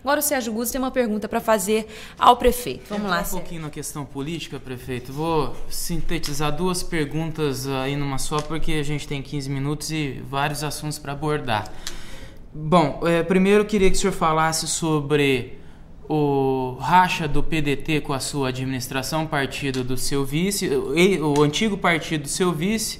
Agora o Sérgio Gusto tem uma pergunta para fazer ao prefeito. Vamos lá, um Sérgio. pouquinho na questão política, prefeito. Vou sintetizar duas perguntas aí numa só, porque a gente tem 15 minutos e vários assuntos para abordar. Bom, é, primeiro queria que o senhor falasse sobre o racha do PDT com a sua administração, partido do seu vice, o antigo partido do seu vice,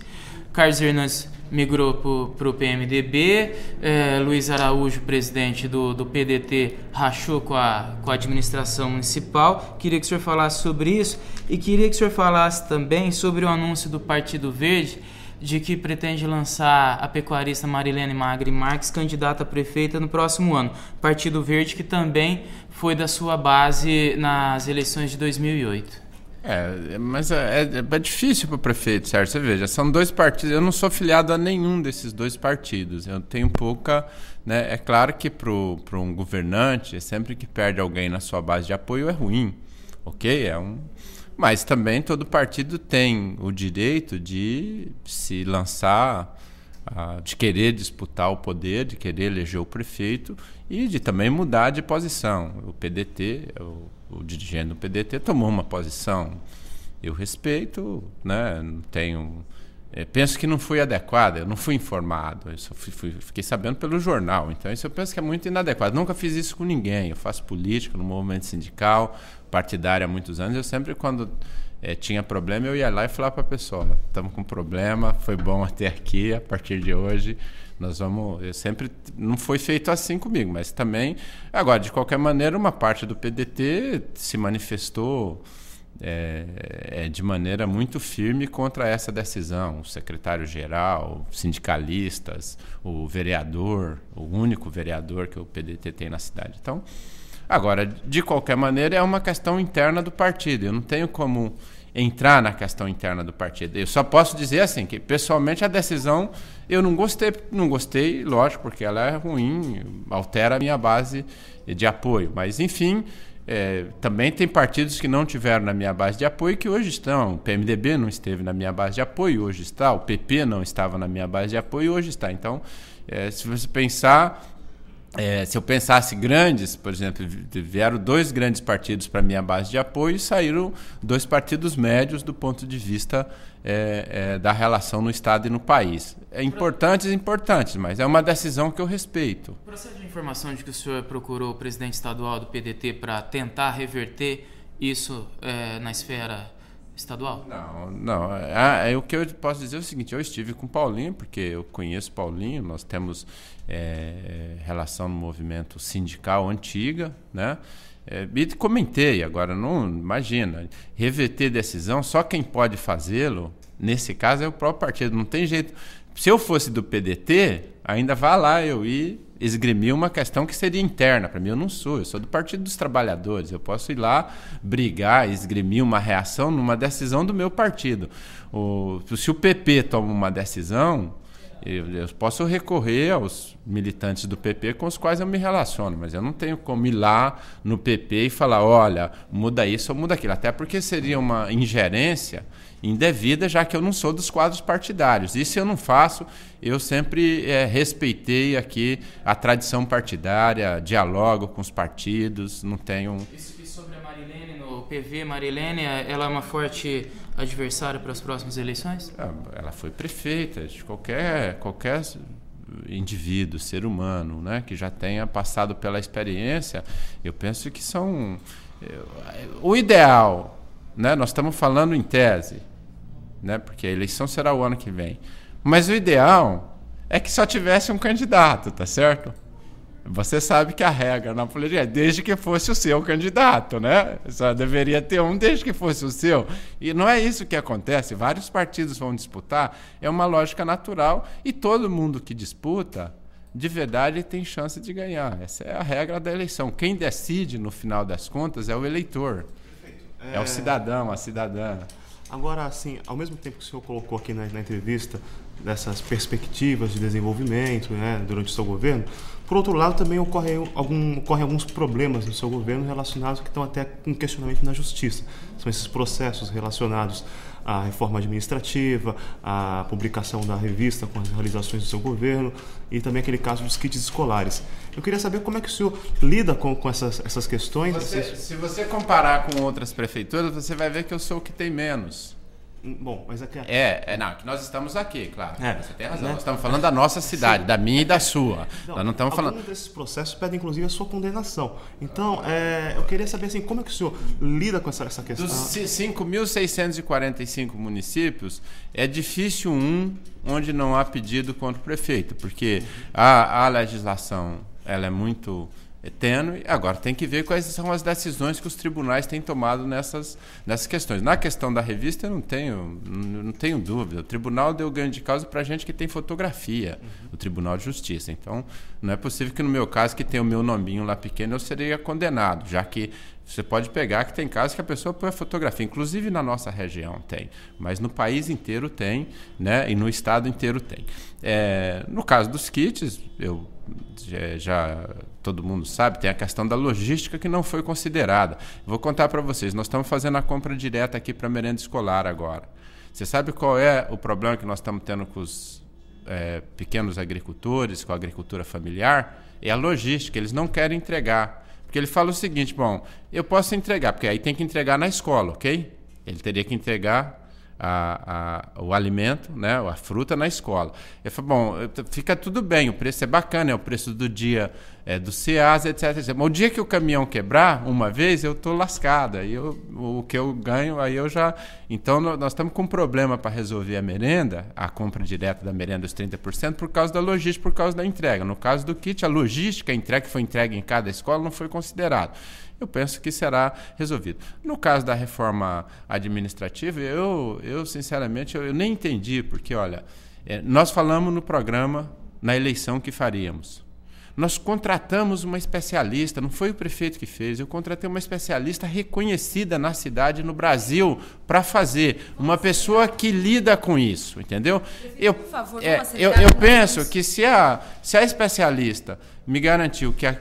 Carlos Hernandes migrou para o PMDB, é, Luiz Araújo, presidente do, do PDT, rachou com a, com a administração municipal. Queria que o senhor falasse sobre isso e queria que o senhor falasse também sobre o anúncio do Partido Verde de que pretende lançar a pecuarista Marilene Magri Marques candidata a prefeita no próximo ano. Partido Verde que também foi da sua base nas eleições de 2008. É, mas é, é, é difícil para o prefeito, certo? Você veja, são dois partidos. Eu não sou filiado a nenhum desses dois partidos. Eu tenho pouca. Né? É claro que para um governante, sempre que perde alguém na sua base de apoio é ruim, ok? É um. Mas também todo partido tem o direito de se lançar, ah, de querer disputar o poder, de querer eleger o prefeito e de também mudar de posição. O PDT, o o dirigente do PDT tomou uma posição. Eu respeito, né? Tenho, eh, penso que não foi adequada. Eu não fui informado. Eu só fui, fui, fiquei sabendo pelo jornal. Então isso eu penso que é muito inadequado. Nunca fiz isso com ninguém. Eu faço política no movimento sindical, partidário há muitos anos. Eu sempre quando é, tinha problema, eu ia lá e falava para a pessoa: estamos com problema, foi bom até aqui, a partir de hoje nós vamos. Eu eh, sempre. Não foi feito assim comigo, mas também. Agora, de qualquer maneira, uma parte do PDT se manifestou. É, é, de maneira muito firme contra essa decisão. O secretário-geral, sindicalistas, o vereador, o único vereador que o PDT tem na cidade. Então, agora, de qualquer maneira, é uma questão interna do partido. Eu não tenho como entrar na questão interna do partido. Eu só posso dizer assim que pessoalmente a decisão eu não gostei, não gostei, lógico, porque ela é ruim, altera a minha base de apoio. Mas enfim, é, também tem partidos que não tiveram na minha base de apoio que hoje estão. O PMDB não esteve na minha base de apoio, hoje está. O PP não estava na minha base de apoio, hoje está. Então, é, se você pensar é, se eu pensasse grandes, por exemplo, vieram dois grandes partidos para minha base de apoio e saíram dois partidos médios do ponto de vista é, é, da relação no Estado e no país. É importantes, importantes, mas é uma decisão que eu respeito. O processo de informação de que o senhor procurou o presidente estadual do PDT para tentar reverter isso é, na esfera estadual? Não, não. Ah, o que eu posso dizer é o seguinte: eu estive com Paulinho, porque eu conheço Paulinho, nós temos é, relação no movimento sindical antiga, né? É, e comentei agora, não imagina, reverter decisão, só quem pode fazê-lo, nesse caso, é o próprio partido, não tem jeito. Se eu fosse do PDT, ainda vá lá eu ir esgrimir uma questão que seria interna. Para mim, eu não sou, eu sou do Partido dos Trabalhadores. Eu posso ir lá brigar, esgrimir uma reação numa decisão do meu partido. O, se o PP toma uma decisão, eu, eu, posso recorrer aos militantes do PP com os quais eu me relaciono, mas eu não tenho como ir lá no PP e falar, olha, muda isso ou muda aquilo, até porque seria uma ingerência indevida, já que eu não sou dos quadros partidários. Isso eu não faço, eu sempre é, respeitei aqui a tradição partidária, dialogo com os partidos, não tenho. Isso sobre a Marilene, no PV, Marilene, ela é uma forte adversária para as próximas eleições? Ah, ela foi prefeita de qualquer. qualquer indivíduo, ser humano, né, que já tenha passado pela experiência, eu penso que são eh, o ideal né? Nós estamos falando em tese né? Porque a eleição será o ano que vem. Mas o ideal é que só tivesse um candidato, tá certo? Você sabe que a regra na política é desde que fosse o seu candidato, né? Só deveria ter um desde que fosse o seu. E não é isso que acontece. Vários partidos vão disputar, é uma lógica natural e todo mundo que disputa, de verdade, tem chance de ganhar. Essa é a regra da eleição. Quem decide, no final das contas, é o eleitor, é, é o cidadão, a cidadã. Agora, assim, ao mesmo tempo que o senhor colocou aqui na, na entrevista dessas perspectivas de desenvolvimento né, durante o seu governo. Por outro lado, também ocorrem algum, ocorre alguns problemas no seu governo relacionados que estão até com questionamento na justiça. São esses processos relacionados à reforma administrativa, à publicação da revista com as realizações do seu governo e também aquele caso dos kits escolares. Eu queria saber como é que o senhor lida com, com essas, essas questões. Você, Se você comparar com outras prefeituras, você vai ver que eu sou o que tem menos. Bom, mas aqui. É, é, é não, é que nós estamos aqui, claro. É, você tem razão. Né? Nós estamos falando da nossa cidade, Sim. da minha e da sua. Não, nós não estamos falando. desses processos pede inclusive, a sua condenação. Então, é, eu queria saber assim, como é que o senhor lida com essa, essa questão? Dos 5.645 municípios, é difícil um onde não há pedido contra o prefeito, porque a, a legislação ela é muito é tênue. Agora tem que ver quais são as decisões que os tribunais têm tomado nessas, nessas questões. Na questão da revista, eu não tenho, não tenho dúvida. O tribunal deu ganho de causa para gente que tem fotografia, uhum. o Tribunal de Justiça. Então, não é possível que no meu caso, que tem o meu nominho lá pequeno, eu seria condenado, já que você pode pegar que tem casos que a pessoa põe a fotografia, inclusive na nossa região tem, mas no país inteiro tem, né? E no estado inteiro tem. É, no caso dos kits, eu é, já todo mundo sabe, tem a questão da logística que não foi considerada. Vou contar para vocês, nós estamos fazendo a compra direta aqui para merenda escolar agora. Você sabe qual é o problema que nós estamos tendo com os é, pequenos agricultores, com a agricultura familiar? É a logística, eles não querem entregar. Porque ele fala o seguinte, bom, eu posso entregar, porque aí tem que entregar na escola, ok? Ele teria que entregar a, a, o alimento, né, a fruta na escola. Eu fala: bom, fica tudo bem, o preço é bacana, é o preço do dia é, do SEAS, etc, etc. Mas o dia que o caminhão quebrar, uma vez, eu estou lascado. Aí eu, o que eu ganho, aí eu já. Então nós estamos com um problema para resolver a merenda, a compra direta da merenda dos 30%, por causa da logística, por causa da entrega. No caso do kit, a logística, a entrega que foi entregue em cada escola não foi considerado. Eu penso que será resolvido. No caso da reforma administrativa, eu, eu sinceramente, eu, eu nem entendi, porque, olha, é, nós falamos no programa, na eleição que faríamos nós contratamos uma especialista, não foi o prefeito que fez, eu contratei uma especialista reconhecida na cidade, no Brasil, para fazer. Uma pessoa que lida com isso, entendeu? É, eu, eu, eu penso que se a, se a especialista me garantiu que a